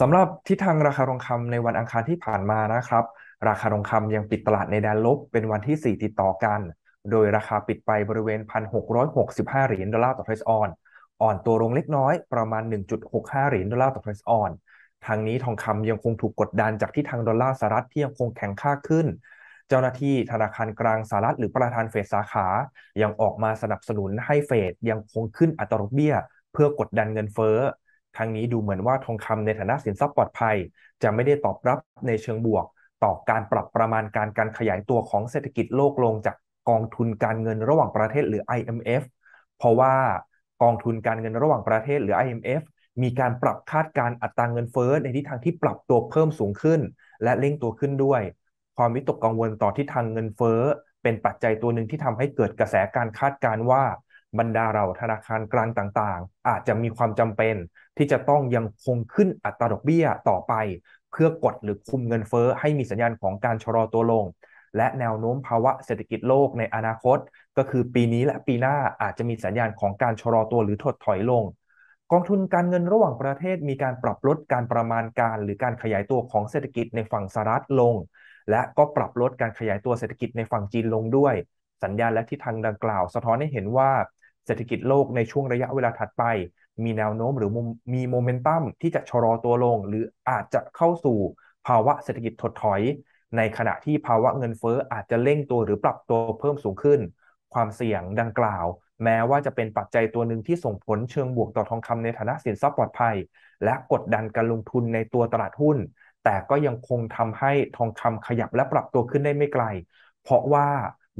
สำหรับทิศทางราคาทองคำในวันอังคารที่ผ่านมานะครับราคาทองคำยังปิดตลาดในแดนลบเป็นวันที่ 4 ติดต่อกันโดยราคาปิดไปบริเวณ1,665เหรียญดอลลาร์ต่อเทรซออนอ่อนตัวลงเล็กน้อยประมาณ 1.65เหรียญดอลลาร์ต่อเทรซออนทางนี้ทองคำยังคงถูกกดดันจากทิศทางดอลลาร์สหรัฐที่ยังคงแข็งค่าขึ้น เจ้าหน้าที่ธนาคารกลางสหรัฐหรือประธานเฟดสาขายังออกมาสนับสนุนให้เฟดยังคงขึ้นอัตราดอกเบี้ยเพื่อกดดันเงินเฟ้อทั้งนี้ดูเหมือนว่าทองคำในฐานะสินทรัพย์ปลอดภัยจะไม่ได้ตอบรับในเชิงบวก ต่อการปรับประมาณการการขยายตัวของเศรษฐกิจโลกลงจากกองทุนการเงินระหว่างประเทศ หรือ IMF เพราะว่ากองทุนการเงินระหว่างประเทศหรือ IMF มีการปรับคาดการอัตราเงินเฟ้อในทิศทางที่ปรับตัวเพิ่มสูงขึ้น และเล่งตัวขึ้นด้วย ความวิตกกังวลต่อทิศทางเงินเฟ้อเป็นปัจจัยตัวหนึ่งที่ทำให้เกิดกระแสการคาดการว่าบรรดาเราธนาคารกลางต่างๆ อาจจะมีความจำเป็นที่จะต้องยังคงขึ้นอัตราดอกเบี้ยต่อไป เพื่อกดหรือคุมเงินเฟอ้อให้มีสัญญาณของการชะลอตัวลง และแนวโน้มภาวะเศรษฐกิจโลกในอนาคต ก็คือปีนี้และปีหน้าอาจจะมีสัญญาณของการชะลอตัวหรือถดถอยลง กองทุนการเงินระหว่างประเทศมีการปรับลดการประมาณการหรือการขยายตัวของเศรษฐกิจในฝั่งสหรัฐลง และก็ปรับลดการขยายตัวเศรษฐกิจในฝั่งจีนลงด้วย สัญญาณและทิศทางดังกล่าว สะท้อนให้เห็นว่าเศรษฐกิจโลกในช่วงระยะเวลาถัดไปมีแนวโน้มหรือมีโมเมนตัมที่จะชะลอตัวลง หรืออาจจะเข้าสู่ภาวะเศรษฐกิจถดถอย ในขณะที่ภาวะเงินเฟ้ออาจจะเร่งตัวหรือปรับตัวเพิ่มสูงขึ้น ความเสี่ยงดังกล่าว แม้ว่าจะเป็นปัจจัยตัวหนึ่งที่ส่งผลเชิงบวกต่อทองคำในฐานะสินทรัพย์ปลอดภัย และกดดันการลงทุนในตัวตลาดหุ้นแต่ก็ยังคงทำให้ทองคำขยับและปรับตัวขึ้นได้ไม่ไกล เพราะว่า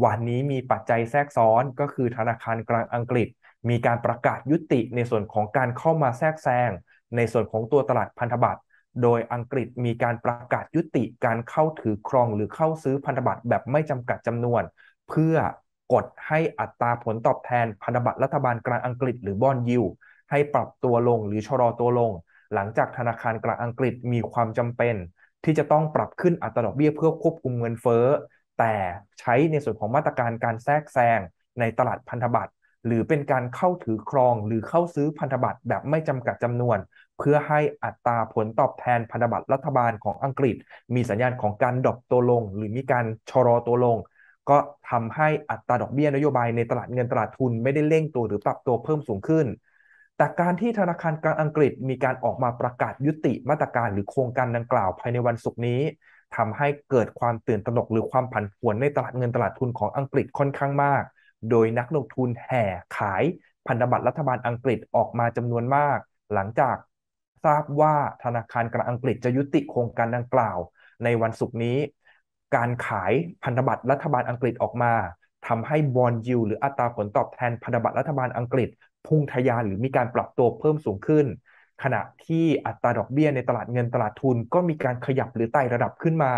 วันนี้มีปัจจัยแทรกซ้อนก็คือธนาคารกลางอังกฤษมีการประกาศยุติในส่วนของการเข้ามาแทรกแซงในส่วนของตัวตลาดพันธบัตร โดยอังกฤษมีการประกาศยุติการเข้าถือครองหรือเข้าซื้อพันธบัตรแบบไม่จำกัดจำนวน เพื่อกดให้อัตราผลตอบแทนพันธบัตรรัฐบาลกลางอังกฤษหรือบอนยิวให้ปรับตัวลงหรือชะลอตัวลง หลังจากธนาคารกลางอังกฤษมีความจำเป็นที่จะต้องปรับขึ้นอัตราดอกเบี้ยเพื่อควบคุมเงินเฟ้อแต่ใช้ในส่วนของมาตรการการแทรกแซงในตลาดพันธบัตรหรือเป็นการเข้าถือครองหรือเข้าซื้อพันธบัตรแบบไม่จำกัดจำนวน เพื่อให้อัตราผลตอบแทนพันธบัตรรัฐบาลของอังกฤษมีสัญญาณของการดรอปตัวลงหรือมีการชะลอตัวลง ก็ทำให้อัตราดอกเบี้ยนโยบายในตลาดเงินตลาดทุนไม่ได้เร่งตัวหรือปรับตัวเพิ่มสูงขึ้น แต่การที่ธนาคารกลางอังกฤษมีการออกมาประกาศยุติมาตรการหรือโครงการดังกล่าวภายในวันศุกร์นี้ทำให้เกิดความตื่นตระหนกหรือความผันผวนในตลาดเงินตลาดทุนของอังกฤษค่อนข้างมากโดยนักลงทุนแห่ขายพันธบัตรรัฐบาลอังกฤษออกมาจำนวนมาก หลังจาก ทราบว่าธนาคารกลางอังกฤษจะยุติโครงการดังกล่าว ในวันศุกร์นี้ การขายพันธบัตรรัฐบาลอังกฤษออกมา ทำให้บอลยูหรืออัตราผลตอบแทนพันธบัตรรัฐบาลอังกฤษ พุ่งทะยานหรือมีการปรับตัวเพิ่มสูงขึ้น ขณะที่อัตราดอกเบี้ยในตลาดเงินตลาดทุนก็มีการขยับหรือไต่ระดับขึ้นมา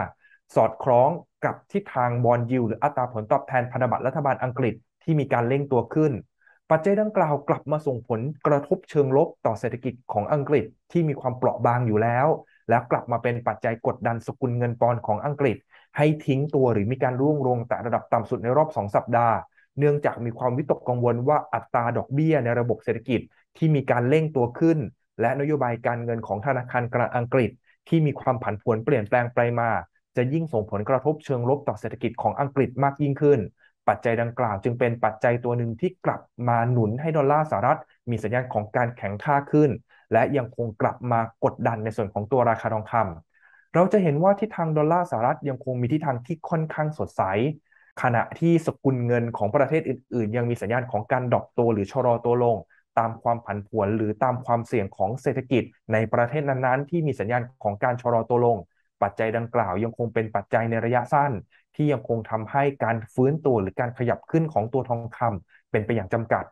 สอดคล้องกับทิศทางบอลยูหรืออัตราผลตอบแทนพันธบัตรรัฐบาลอังกฤษที่มีการเร่งตัวขึ้นปัจจัยดังกล่าวกลับมาส่งผลกระทบเชิงลบต่อเศรษฐกิจของอังกฤษที่มีความเปราะบางอยู่แล้ว แล้วกลับมาเป็นปัจจัยกดดันสกุลเงินปอนด์ของอังกฤษ ให้ทิ้งตัวหรือมีการร่วงลงแต่ระดับต่ำสุดในรอบ 2 สัปดาห์ เนื่องจากมีความวิตกกังวลว่าอัตราดอกเบี้ยในระบบเศรษฐกิจที่มีการเร่งตัวขึ้น และนโยบายการเงินของธนาคารกลางอังกฤษ ที่มีความผันผวนเปลี่ยนแปลงไปมา จะยิ่งส่งผลกระทบเชิงลบต่อเศรษฐกิจของอังกฤษมากยิ่งขึ้นปัจจัยดังกล่าวจึงเป็นปัจจัยตัวหนึ่งที่กลับมาหนุนให้ดอลลาร์สหรัฐมีสัญญาณของการแข็งค่าขึ้นและยังคงกลับมากดดันในส่วนของตัวราคาทองคำเราจะเห็นว่าทิศทางดอลลาร์สหรัฐยังคงมีทิศทางที่ค่อนข้างสดใสขณะที่สกุลเงินของประเทศอื่นๆ ยังมีสัญญาณของการดรอปตัวหรือชะลอตัวลงตามความผันผวนหรือตามความเสี่ยงของเศรษฐกิจในประเทศนั้นๆ ที่มีสัญญาณของการชะลอตัวลง ปัจจัยดังกล่าวยังคงเป็นปัจจัยในระยะสั้นที่ยังคงทำให้การฟื้นตัวหรือการขยับขึ้นของตัวทองคำเป็นไปอย่างจำกัด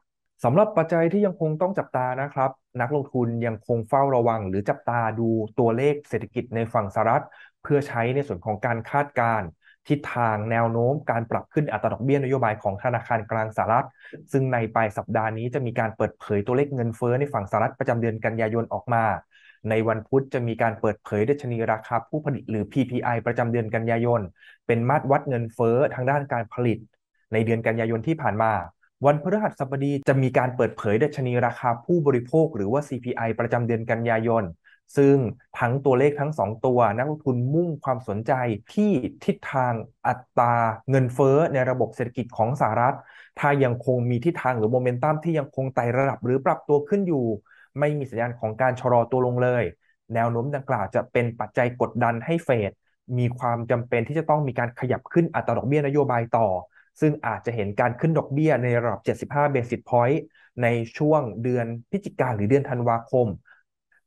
สำหรับปัจจัยที่ยังคงต้องจับตานะครับ นักลงทุนยังคงเฝ้าระวัง หรือจับตาดูตัวเลขเศรษฐกิจในฝั่งสหรัฐ เพื่อใช้ในส่วนของการคาดการณ์ทิศทางแนวโน้มการปรับขึ้นอัตราดอกเบี้ยนโยบายของธนาคารกลางสหรัฐ ซึ่งในปลายสัปดาห์นี้จะมีการเปิดเผยตัวเลขเงินเฟ้อในฝั่งสหรัฐประจำเดือนกันยายนออกมาในวันพุธจะมีการเปิดเผยดัชนีราคาผู้ผลิตหรือ PPI ประจำเดือนกันยายน เป็นมาตรวัดเงินเฟ้อทางด้านการผลิต ในเดือนกันยายนที่ผ่านมา วันพฤหัสบดีจะมีการเปิดเผยดัชนีราคาผู้บริโภคหรือว่า CPI ประจำเดือนกันยายน ซึ่งทั้งตัวเลขทั้ง2ตัว นักลงทุนมุ่งความสนใจที่ทิศทางอัตรา เงินเฟ้อในระบบเศรษฐกิจของสหรัฐ ถ้ายังคงมีทิศทางหรือโมเมนตัมที่ยังคงไต่ระดับหรือปรับตัวขึ้นอยู่ไม่มีสัญญาณของการชะลอตัวลงเลย แนวโน้มดังกล่าวจะเป็นปัจจัยกดดันให้เฟดมีความจำเป็นที่จะต้องมีการขยับขึ้นอัตราดอกเบี้ยนโยบายต่อ ซึ่งอาจจะเห็นการขึ้นดอกเบี้ยในระดับ 75 เบสิสพอยต์ในช่วงเดือนพฤศจิกาหรือเดือนธันวาคม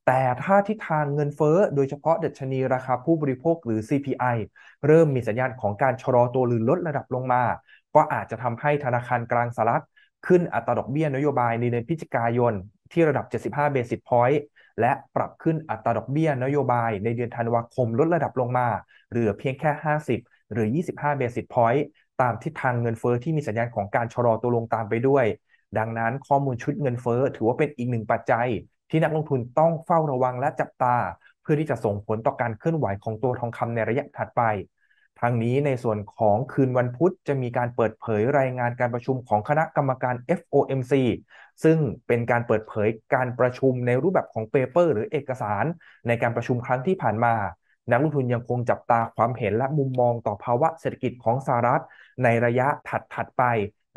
แต่ถ้าทิศทางเงินเฟ้อโดยเฉพาะดัชนีราคาผู้บริโภคหรือ CPI เริ่มมีสัญญาณของการชะลอตัวหรือลดระดับลงมา ก็อาจจะทำให้ธนาคารกลางสหรัฐขึ้นอัตราดอกเบี้ยนโยบายในเดือนพฤศจิกายนที่ระดับ 75 เบสิสพอยต์ และปรับขึ้นอัตราดอกเบี้ยนโยบายในเดือนธันวาคมลดระดับลงมาเหลือเพียงแค่ 50 หรือ 25 เบสิสพอยต์ ตามทิศทางเงินเฟอ้อที่มีสัญญาณของการชะลอตัวลงตามไปด้วย ดังนั้นข้อมูลชุดเงินเฟอ้อถือว่าเป็นอีกหนึ่งปัจจัย ที่นักลงทุนต้องเฝ้าระวังและจับตาเพื่อที่จะส่งผลต่อการเคลื่อนไหวของตัวทองคำในระยะถัดไปทางนี้ในส่วนของคืนวันพุธจะมีการเปิดเผยรายงานการประชุมของคณะกรรมการ FOMC ซึ่งเป็นการเปิดเผยการประชุมในรูปแบบของเปเปอร์หรือเอกสารในการประชุมครั้งที่ผ่านมา นักลงทุนยังคงจับตาความเห็นและมุมมองต่อภาวะเศรษฐกิจของสหรัฐ ในระยะถัดๆไป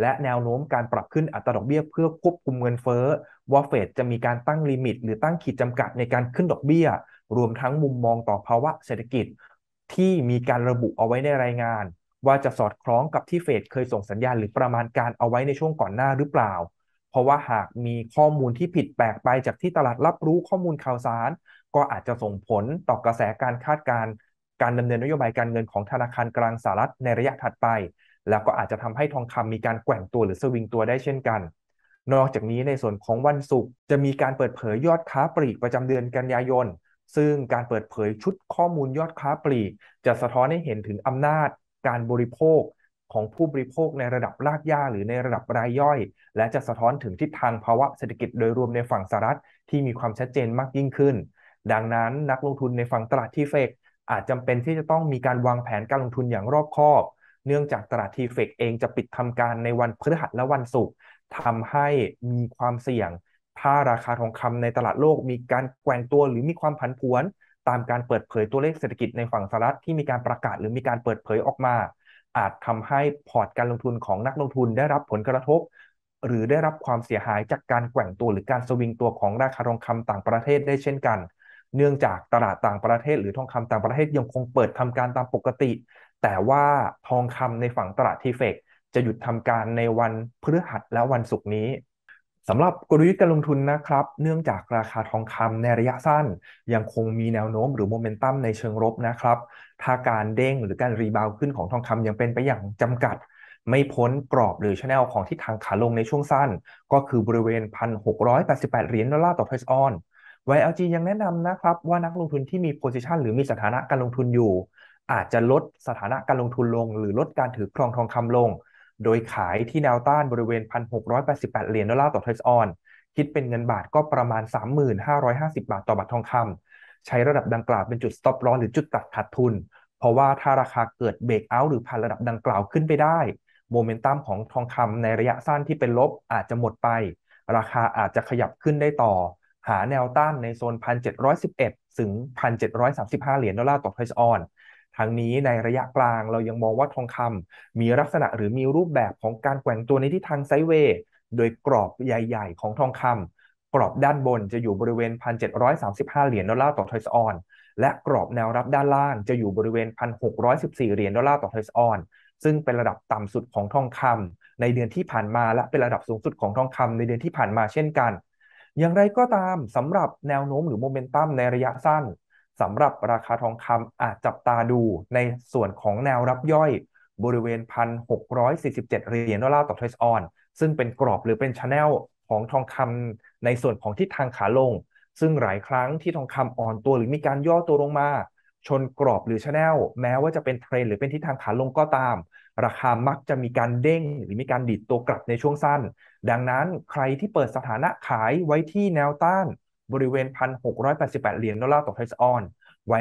และแนวโน้มการปรับขึ้นอัตราดอกเบี้ยเพื่อควบคุมเงินเฟ้อว่าเฟดจะมีการตั้งลิมิต หรือตั้งขีดจำกัดในการขึ้นดอกเบี้ย รวมทั้งมุมมองต่อภาวะเศรษฐกิจที่มีการระบุเอาไว้ในรายงาน ว่าจะสอดคล้องกับที่เฟดเคยส่งสัญญาณหรือประมาณการเอาไว้ในช่วงก่อนหน้าหรือเปล่า เพราะว่าหากมีข้อมูลที่ผิดแปลกไปจากที่ตลาดรับรู้ข้อมูลข่าวสาร ก็อาจจะส่งผลต่อกระแสการคาดการณ์การดำเนินนโยบายการเงินของธนาคารกลางสหรัฐในระยะถัดไป แล้วก็อาจจะทำให้ทองคำมีการแกว่งตัวหรือสวิงตัวได้เช่นกัน นอกจากนี้ในส่วนของวันศุกร์จะมีการเปิดเผยยอดค้าปลีกประจำเดือนกันยายนซึ่งการเปิดเผยชุดข้อมูลยอดค้าปลีกจะสะท้อนให้เห็นถึงอำนาจการบริโภคของผู้บริโภคในระดับรากหญ้าหรือในระดับรายย่อย และจะสะท้อนถึงทิศทางภาวะเศรษฐกิจโดยรวมในฝั่งสหรัฐที่มีความชัดเจนมากยิ่งขึ้น ดังนั้นนักลงทุนในฝั่งตลาดทีเฟก อาจจำาเป็นที่จะต้องมีการวางแผนการลงทุนอย่างรอบคอบ เนื่องจากตลาดทีเฟกเองจะปิดทำการในวันพฤหัสและวันศุกร์ทำให้มีความเสี่ยงถ้าราคาทองคำในตลาดโลก มีการแกว่งตัวหรือมีความผันผวน ตามการเปิดเผยตัวเลขเศรษฐกิจในฝั่งสหรัฐที่มีการประกาศหรือมีการเปิดเผยออกมา อาจทำให้พอร์ตการลงทุนของนักลงทุนได้รับผลกระทบ หรือได้รับความเสียหายจากการแกว่งตัวหรือการสวิงตัวของราคาทองคำต่างประเทศได้เช่นกันเนื่องจากตลาดต่างประเทศหรือทองคำต่างประเทศยังคงเปิดทำการตามปกติ แต่ว่าทองคำในฝั่งตลาดทีเฟกจะหยุดทำการในวันพฤหัสและวันศุกร์นี้สำหรับกลยุทธ์การลงทุนนะครับ เนื่องจากราคาทองคำในระยะสั้น ยังคงมีแนวโน้มหรือโมเมนตัมในเชิงลบนะครับ ถ้าการเด้งหรือการรีบาวขึ้นของทองคำยังเป็นไปอย่างจำกัด ไม่พ้นกรอบหรือชแนลของทิศทางขาลงในช่วงสั้น ก็คือบริเวณ 1,688เหรียญดอลลาร์ต่อเทสออน ไวเอลจียังแนะนำนะครับว่านักลงทุนที่มีโพซิชันหรือมีสถานะการลงทุนอยู่ อาจจะลดสถานะการลงทุนลง หรือลดการถือครองทองคำลงโดยขายที่แนวต้านบริเวณ 1,688เหรียญ ดอลลาร์ ต่อเทสออน คิดเป็นเงินบาทก็ประมาณ3,550 บาทต่อ บาท ทองคำ ใช้ระดับดังกล่าว เป็นจุด สต็อปลอหรือจุด ตัด ขาด ทุน เพราะว่าถ้าราคาเกิด เบรกเอาท์หรือ ผ่าน ระดับดังกล่าวขึ้นไปได้ โมเมนตัมของทองคำในระยะ สั้นที่เป็นลบอาจจะหมดไป ราคาอาจจะขยับ ขึ้น ได้ ต่อ หา แนว ต้าน ใน โซน1,711ถึง1,735เหรียญดอลลาร์ต่อเทสออนทางนี้ในระยะกลางเรายังมองว่าทองคำมีลักษณะหรือมีรูปแบบของการแกว่งตัวในทิศทางไซเวย์ โดยกรอบใหญ่ๆของทองคำกรอบด้านบนจะอยู่บริเวณ1,735เหรียญดอลลาร์ต่อทอยส์ออนและกรอบแนวรับด้านล่างจะอยู่บริเวณ1,614เหรียญดอลลาร์ต่อทอยส์ออนซึ่งเป็นระดับต่ำสุดของทองคำในเดือนที่ผ่านมาและเป็นระดับสูงสุดของทองคำในเดือนที่ผ่านมาเช่นกัน อย่างไรก็ตามสำหรับแนวโน้มหรือโมเมนตัมในระยะสั้นสำหรับราคาทองคำอาจจับตาดูในส่วนของแนวรับย่อย บริเวณ 1,647เหรียญดอลลาร์ต่อทรอยออนซึ่งเป็นกรอบหรือเป็นชแนลของทองคำในส่วนของทิศทางขาลง ซึ่งหลายครั้งที่ทองคำอ่อนตัวหรือมีการย่อตัวลงมา ชนกรอบหรือชแนลแม้ว่าจะเป็นเทรนหรือเป็นทิศทางขาลงก็ตาม ราคามักจะมีการเด้งหรือมีการดิดตัวกลับในช่วงสั้น ดังนั้นใครที่เปิดสถานะขายไว้ที่แนวต้านบริเวณ 1,688เหรียญดอลลาร์ต่อเทสออน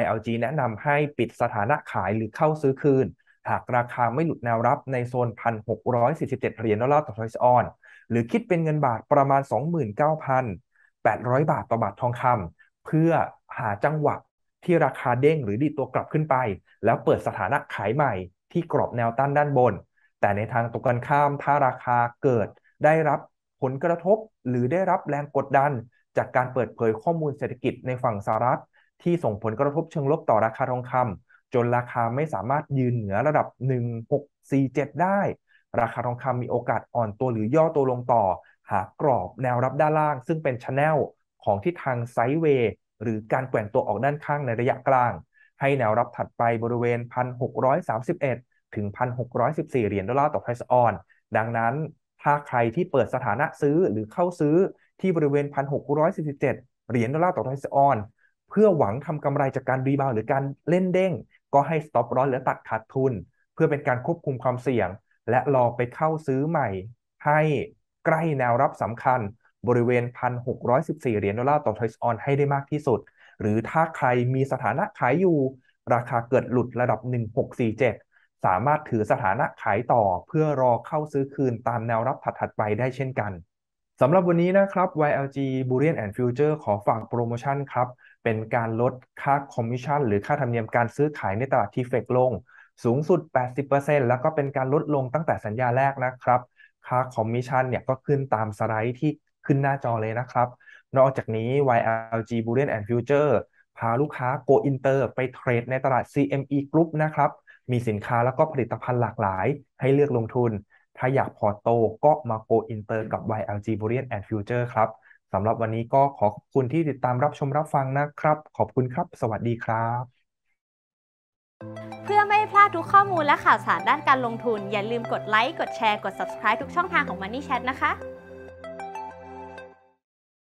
YLG แนะนำให้ปิดสถานะขายหรือเข้าซื้อคืน หากราคาไม่หลุดแนวรับในโซน 1,647เหรียญดอลลาร์ต่อเทสออน หรือคิดเป็นเงินบาทประมาณ 29,800 บาทต่อบาททองคำเพื่อหาจังหวะที่ราคาเด้งหรือดีตัวกลับขึ้นไป แล้วเปิดสถานะขายใหม่ที่กรอบแนวต้านด้านบน แต่ในทางตรงกันข้ามถ้าราคาเกิดได้รับผลกระทบ หรือได้รับแรงกดดันจากการเปิดเผยข้อมูลเศรษฐกิจในฝั่งสหรัฐ ที่ส่งผลกระทบเชิงลบต่อราคาทองคำ จนราคาไม่สามารถยืนเหนือระดับ 1647 ได้ ราคาทองคำมีโอกาสอ่อนตัวหรือย่อตัวลงต่อ หากรอบแนวรับด้านล่างซึ่งเป็นชแนลของทิศทางไซด์เวย์หรือการแกว่งตัวออกด้านข้างในระยะกลาง ให้แนวรับถัดไปบริเวณ 1,631ถึง1,614เหรียญดอลลาร์ต่อไพซ์ออนดังนั้นถ้าใครที่เปิดสถานะซื้อหรือเข้าซื้อที่บริเวณ 1,647 เหรียญดอลลาร์ต่อทอยสออน เพื่อหวังทำกำไรจากการรีบาวหรือการเล่นเด้ง ก็ให้สต็อปร้อนหรือตัดขาดทุน เพื่อเป็นการควบคุมความเสี่ยง และรอไปเข้าซื้อใหม่ ให้ใกล้แนวรับสำคัญบริเวณ 1,614 เหรียญดอลลาร์ต่อทอยสออนให้ได้มากที่สุด หรือถ้าใครมีสถานะขายอยู่ ราคาเกิดหลุดระดับ 1647 สามารถถือสถานะขายต่อเพื่อรอเข้าซื้อคืนตามแนวรับถัดๆไปได้เช่นกันสำหรับวันนี้นะครับ YLG Boolean and Future ขอฝากโปรโมชั่นครับ เป็นการลดค่าคอมมิชชั่น หรือค่าธรรมเนียมการซื้อขายในตลาด t f e ฟลง สูงสุด 80%แล้วก็เป็นการลดลงตั้งแต่สัญญาแรกนะครับ ค่าคอมมิชชั่นเนี่ยก็ขึ้นตามสไลด์ที่ขึ้นหน้าจอเลยนะครับ นอกจากนี้ YLG Boolean and Future พาลูกค้า Go Inter ไปเทรดในตลาด CME Group นะครับ มีสินค้าแล้วก็ผลิตภัณฑ์หลากหลายให้เลือกลงทุนถ้าอยากพอโตก็มาโกอินเตอร์กับ YLG b u r i a n and Future ครับ สำหรับวันนี้ก็ขอขอบคุณที่ติดตามรับชมรับฟังนะครับ ขอบคุณครับ สวัสดีครับ เพื่อไม่พลาดทุกข้อมูลและข่าวสารด้านการลงทุน อย่าลืมกดไลค์ กดแชร์ กด subscribe ทุกช่องทางของ Money Chat นะคะ